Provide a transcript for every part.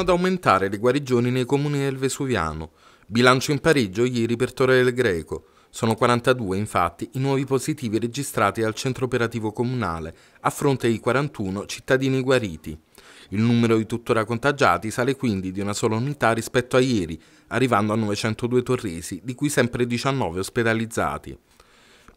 ad aumentare le guarigioni nei comuni del Vesuviano. Bilancio in pareggio ieri per Torre del Greco. Sono 42 infatti i nuovi positivi registrati al centro operativo comunale, a fronte di 41 cittadini guariti. Il numero di tuttora contagiati sale quindi di una sola unità rispetto a ieri, arrivando a 902 torresi, di cui sempre 19 ospedalizzati.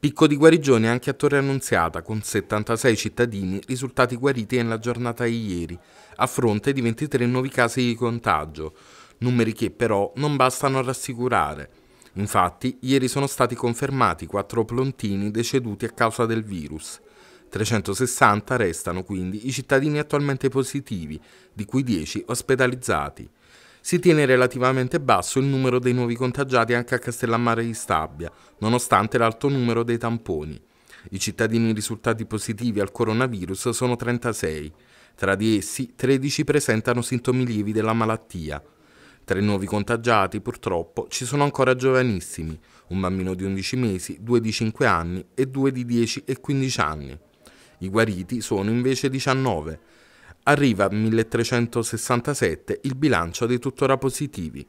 Picco di guarigione anche a Torre Annunziata, con 76 cittadini risultati guariti nella giornata di ieri, a fronte di 23 nuovi casi di contagio, numeri che però non bastano a rassicurare. Infatti, ieri sono stati confermati 4 plontini deceduti a causa del virus. 360 restano quindi i cittadini attualmente positivi, di cui 10 ospedalizzati. Si tiene relativamente basso il numero dei nuovi contagiati anche a Castellammare di Stabia, nonostante l'alto numero dei tamponi. I cittadini risultati positivi al coronavirus sono 36, tra di essi 13 presentano sintomi lievi della malattia. Tra i nuovi contagiati, purtroppo, ci sono ancora giovanissimi, un bambino di 11 mesi, due di 5 anni e due di 10 e 15 anni. I guariti sono invece 19, arriva a 1367 il bilancio dei tuttora positivi.